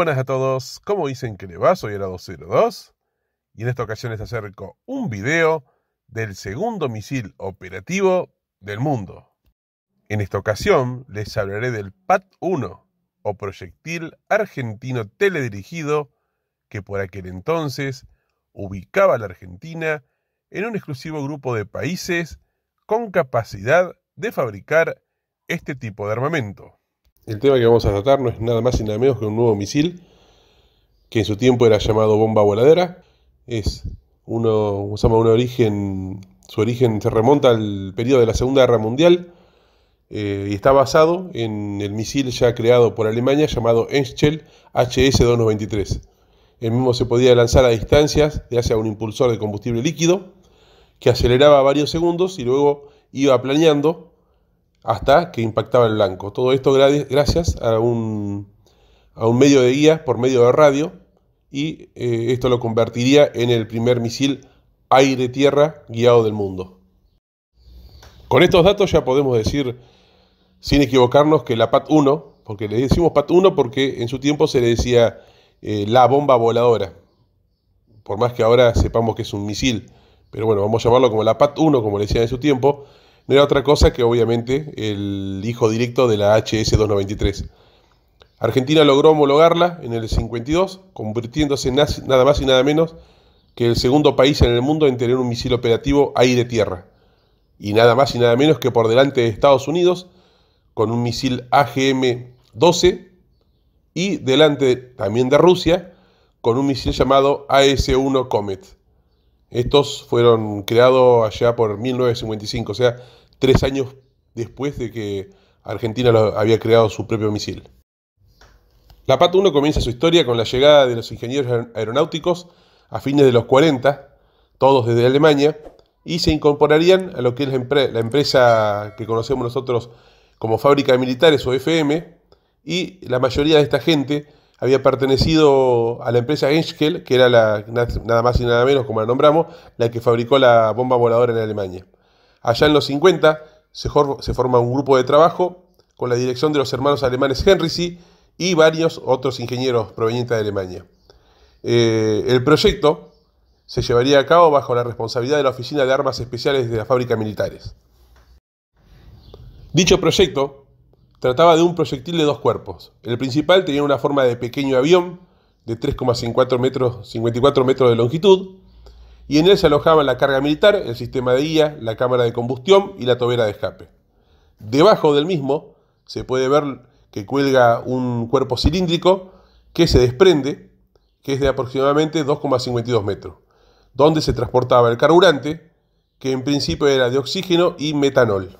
buenas a todos, como dicen que le va? Soy el 202 y en esta ocasión les acerco un video del segundo misil operativo del mundo. En esta ocasión les hablaré del PAT-1 o proyectil argentino teledirigido que por aquel entonces ubicaba a la Argentina en un exclusivo grupo de países con capacidad de fabricar este tipo de armamento. El tema que vamos a tratar no es nada más y nada menos que un nuevo misil, que en su tiempo era llamado bomba voladera. Es uno, usamos un origen, su origen se remonta al periodo de la Segunda Guerra Mundial eh, y está basado en el misil ya creado por Alemania llamado Enschel HS-293. El mismo se podía lanzar a distancias de hacia un impulsor de combustible líquido que aceleraba varios segundos y luego iba planeando hasta que impactaba el blanco. Todo esto gracias a un, medio de guía por medio de radio y eh, esto lo convertiría en el primer misil aire-tierra guiado del mundo. Con estos datos ya podemos decir, sin equivocarnos, que la PAT-1, porque le decimos PAT-1 porque en su tiempo se le decía eh, la bomba voladora, por más que ahora sepamos que es un misil, pero bueno, vamos a llamarlo como la PAT-1, como le decían en su tiempo, no era otra cosa que obviamente el hijo directo de la HS-293. Argentina logró homologarla en el 52, convirtiéndose en nada más y nada menos que el segundo país en el mundo en tener un misil operativo aire-tierra. Y nada más y nada menos que por delante de Estados Unidos, con un misil AGM-12, y delante también de Rusia, con un misil llamado AS-1 Comet. Estos fueron creados allá por 1955, o sea, tres años después de que Argentina había creado su propio misil. La PAT 1 comienza su historia con la llegada de los ingenieros aeronáuticos a fines de los 40, todos desde Alemania, y se incorporarían a lo que es la, empresa que conocemos nosotros como Fábrica de Militares o FM, y la mayoría de esta gente había pertenecido a la empresa Enschel, que era la, nada más y nada menos, como la nombramos, la que fabricó la bomba voladora en Alemania. Allá en los 50 se, forma un grupo de trabajo con la dirección de los hermanos alemanes Henrici y varios otros ingenieros provenientes de Alemania. Eh, el proyecto se llevaría a cabo bajo la responsabilidad de la Oficina de Armas Especiales de la Fábrica Militares. Dicho proyecto trataba de un proyectil de dos cuerpos. El principal tenía una forma de pequeño avión de 3,54 metros, metros de longitud y en él se alojaban la carga militar, el sistema de guía, la cámara de combustión y la tobera de escape. Debajo del mismo se puede ver que cuelga un cuerpo cilíndrico que se desprende, que es de aproximadamente 2,52 metros, donde se transportaba el carburante, que en principio era de oxígeno y metanol.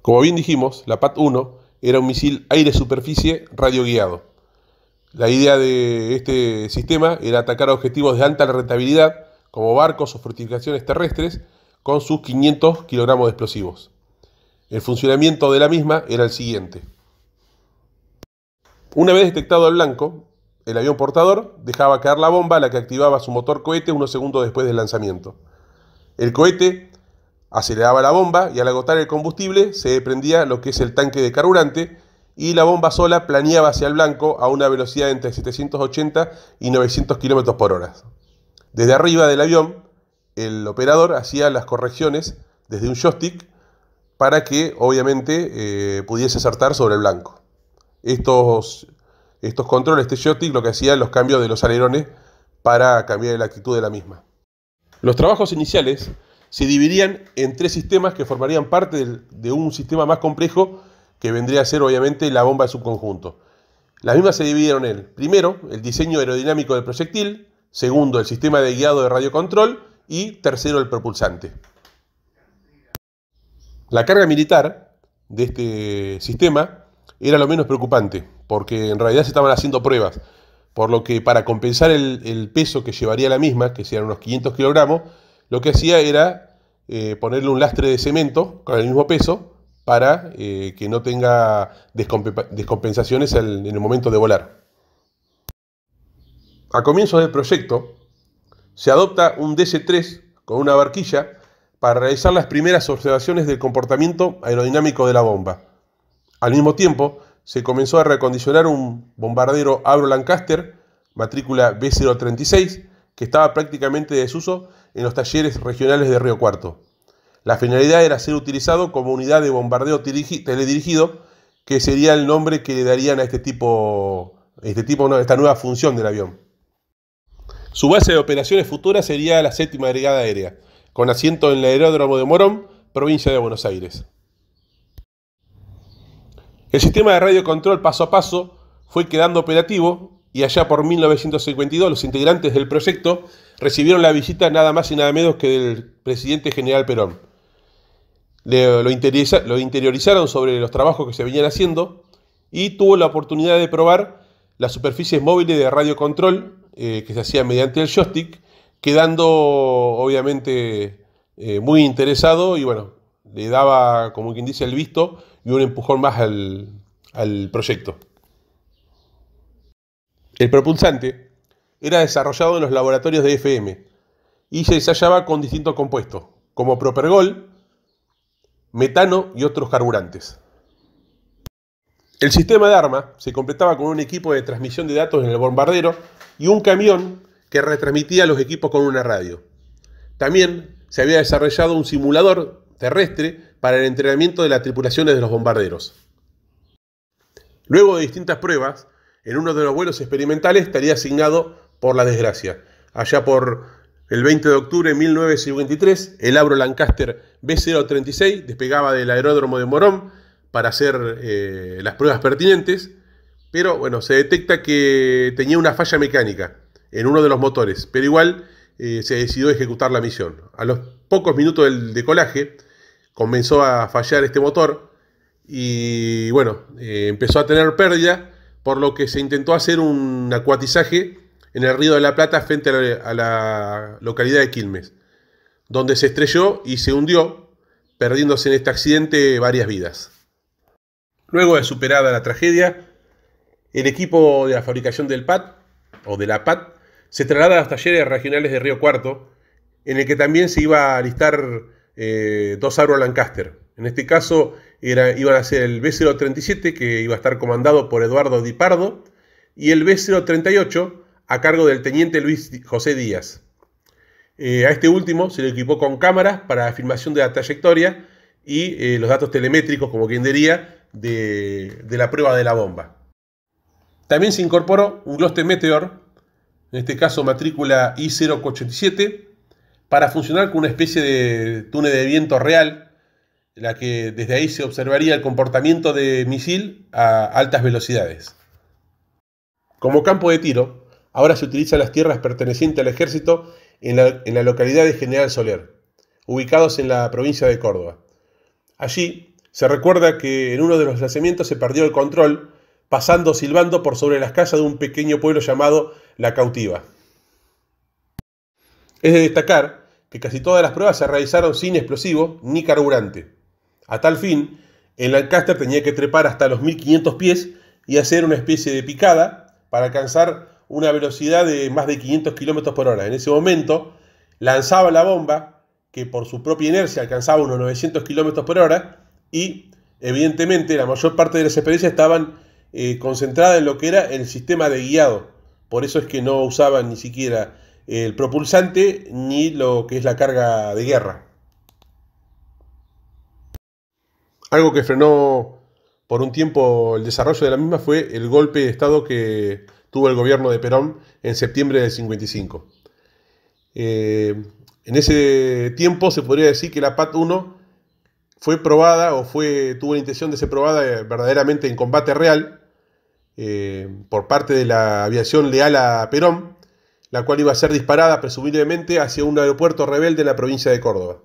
Como bien dijimos, la PAT-1 era un misil aire-superficie radioguiado la idea de este sistema era atacar objetivos de alta rentabilidad, como barcos o fortificaciones terrestres, con sus 500 kilogramos de explosivos. El funcionamiento de la misma era el siguiente. Una vez detectado el blanco, el avión portador dejaba caer la bomba a la que activaba su motor cohete unos segundos después del lanzamiento. El cohete aceleraba la bomba y al agotar el combustible se prendía lo que es el tanque de carburante y la bomba sola planeaba hacia el blanco a una velocidad entre 780 y 900 km por hora. Desde arriba del avión, el operador hacía las correcciones desde un joystick para que obviamente eh, pudiese acertar sobre el blanco. Estos, estos controles, este joystick, lo que hacían los cambios de los alerones para cambiar la actitud de la misma. Los trabajos iniciales se dividían en tres sistemas que formarían parte de un sistema más complejo que vendría a ser obviamente la bomba de su conjunto. Las mismas se dividieron en, primero, el diseño aerodinámico del proyectil, segundo, el sistema de guiado de radiocontrol y tercero, el propulsante. La carga militar de este sistema era lo menos preocupante, porque en realidad se estaban haciendo pruebas, por lo que para compensar el, peso que llevaría la misma, que serían unos 500 kilogramos, lo que hacía era eh, ponerle un lastre de cemento con el mismo peso, para eh, que no tenga descompensaciones en el momento de volar. A comienzos del proyecto, se adopta un DC-3 con una barquilla para realizar las primeras observaciones del comportamiento aerodinámico de la bomba. Al mismo tiempo, se comenzó a recondicionar un bombardero Avro Lancaster, matrícula B036, que estaba prácticamente de desuso en los talleres regionales de Río Cuarto. La finalidad era ser utilizado como unidad de bombardeo teledirigido, que sería el nombre que le darían a este tipo, este tipo esta nueva función del avión. Su base de operaciones futuras sería la séptima brigada aérea, con asiento en el aeródromo de Morón, provincia de Buenos Aires. El sistema de radio control paso a paso fue quedando operativo y allá por 1952 los integrantes del proyecto recibieron la visita nada más y nada menos que del presidente general Perón lo, interiorizaron sobre los trabajos que se venían haciendo y tuvo la oportunidad de probar las superficies móviles de radio control eh, que se hacía mediante el joystick, quedando obviamente eh, muy interesado y bueno, le daba como quien dice el visto y un empujón más al, al proyecto. El propulsante era desarrollado en los laboratorios de FM y se ensayaba con distintos compuestos, como propergol, metano y otros carburantes. El sistema de arma se completaba con un equipo de transmisión de datos en el bombardero y un camión que retransmitía los equipos con una radio. También se había desarrollado un simulador terrestre para el entrenamiento de las tripulaciones de los bombarderos. Luego de distintas pruebas, en uno de los vuelos experimentales estaría asignado por la desgracia, allá por el 20 de octubre de 1953, el Abro Lancaster B036 despegaba del aeródromo de Morón para hacer eh, las pruebas pertinentes, pero bueno, se detecta que tenía una falla mecánica en uno de los motores, pero igual eh, se decidió ejecutar la misión. A los pocos minutos del decolaje comenzó a fallar este motor y bueno, eh, empezó a tener pérdida, por lo que se intentó hacer un acuatizaje en el Río de la Plata frente a la, localidad de Quilmes, donde se estrelló y se hundió, perdiéndose en este accidente varias vidas. Luego de superada la tragedia, el equipo de la fabricación del PAT, o de la PAT, se traslada a los talleres regionales de Río Cuarto, en el que también se iba a alistar eh, dos aro Lancaster. En este caso era, iban a ser el B-037, que iba a estar comandado por Eduardo Di Pardo, y el B-038, a cargo del teniente Luis José Díaz. Eh, a este último se le equipó con cámaras para filmación de la trayectoria y eh, los datos telemétricos, como quien diría, de, la prueba de la bomba. También se incorporó un Gloster Meteor, en este caso matrícula I087, para funcionar con una especie de túnel de viento real, en la que desde ahí se observaría el comportamiento de misil a altas velocidades. Como campo de tiro, Ahora se utilizan las tierras pertenecientes al ejército en la, localidad de General Soler, ubicados en la provincia de Córdoba. Allí se recuerda que en uno de los lanzamientos se perdió el control, pasando silbando por sobre las casas de un pequeño pueblo llamado La Cautiva. Es de destacar que casi todas las pruebas se realizaron sin explosivo ni carburante. A tal fin, el Lancaster tenía que trepar hasta los 1500 pies y hacer una especie de picada para alcanzar una velocidad de más de 500 kilómetros por hora. En ese momento lanzaba la bomba, que por su propia inercia alcanzaba unos 900 kilómetros por hora, y evidentemente la mayor parte de las experiencias estaban eh, concentradas en lo que era el sistema de guiado. Por eso es que no usaban ni siquiera eh, el propulsante ni lo que es la carga de guerra. Algo que frenó por un tiempo el desarrollo de la misma fue el golpe de Estado que tuvo el gobierno de Perón en septiembre del 55. Eh, en ese tiempo se podría decir que la PAT-1 fue probada o fue, tuvo la intención de ser probada eh, verdaderamente en combate real eh, por parte de la aviación leal a Perón, la cual iba a ser disparada presumiblemente hacia un aeropuerto rebelde en la provincia de Córdoba.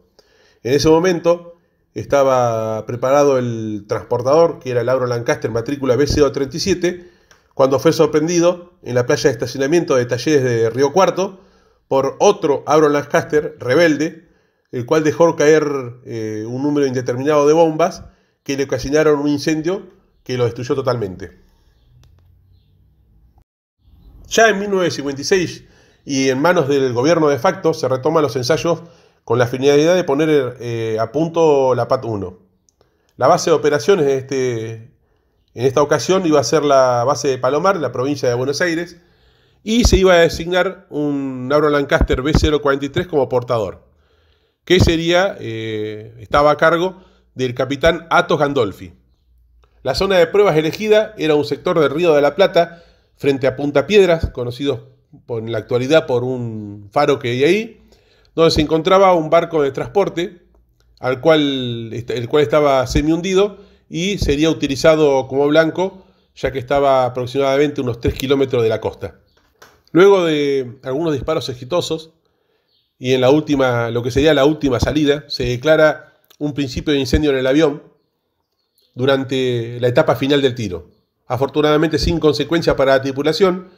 En ese momento estaba preparado el transportador, que era el Auro Lancaster matrícula BCO-37, cuando fue sorprendido en la playa de estacionamiento de Talleres de Río Cuarto por otro abro Lancaster, rebelde, el cual dejó caer eh, un número indeterminado de bombas que le ocasionaron un incendio que lo destruyó totalmente. Ya en 1956 y en manos del gobierno de facto se retoman los ensayos con la finalidad de poner eh, a punto la PAT-1. La base de operaciones de este en esta ocasión iba a ser la base de Palomar, la provincia de Buenos Aires, y se iba a designar un Auro Lancaster B043 como portador, que sería, eh, estaba a cargo del capitán Atos Gandolfi. La zona de pruebas elegida era un sector del Río de la Plata, frente a Punta Piedras, conocido en la actualidad por un faro que hay ahí, donde se encontraba un barco de transporte, al cual, el cual estaba semi hundido y sería utilizado como blanco, ya que estaba aproximadamente unos 3 kilómetros de la costa. Luego de algunos disparos exitosos, y en la última, lo que sería la última salida, se declara un principio de incendio en el avión durante la etapa final del tiro. Afortunadamente sin consecuencia para la tripulación,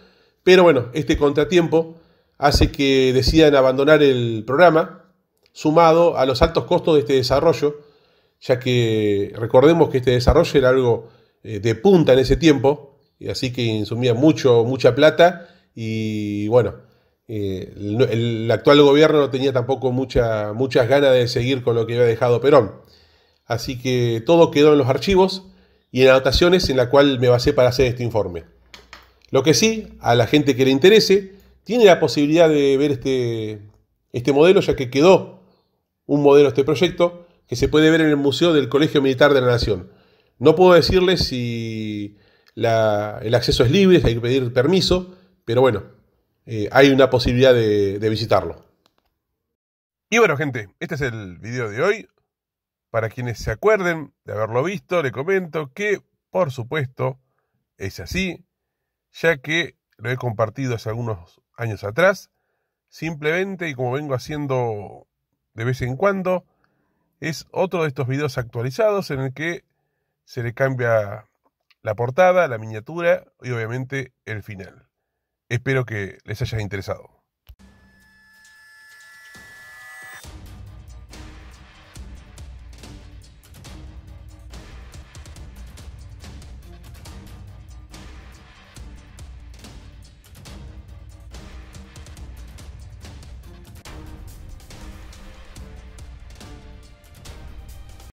pero bueno, este contratiempo hace que decidan abandonar el programa, sumado a los altos costos de este desarrollo, ya que recordemos que este desarrollo era algo eh, de punta en ese tiempo, y así que insumía mucho, mucha plata, y bueno, eh, el, actual gobierno no tenía tampoco mucha, muchas ganas de seguir con lo que había dejado Perón. Así que todo quedó en los archivos y en anotaciones en la cual me basé para hacer este informe. Lo que sí, a la gente que le interese, tiene la posibilidad de ver este, este modelo, ya que quedó un modelo este proyecto que se puede ver en el Museo del Colegio Militar de la Nación. No puedo decirles si el acceso es libre, si hay que pedir permiso, pero bueno, eh, hay una posibilidad de, de visitarlo. Y bueno, gente, este es el video de hoy. Para quienes se acuerden de haberlo visto, le comento que, por supuesto, es así, ya que lo he compartido hace algunos años atrás, simplemente y como vengo haciendo de vez en cuando, es otro de estos videos actualizados en el que se le cambia la portada, la miniatura y obviamente el final. Espero que les haya interesado.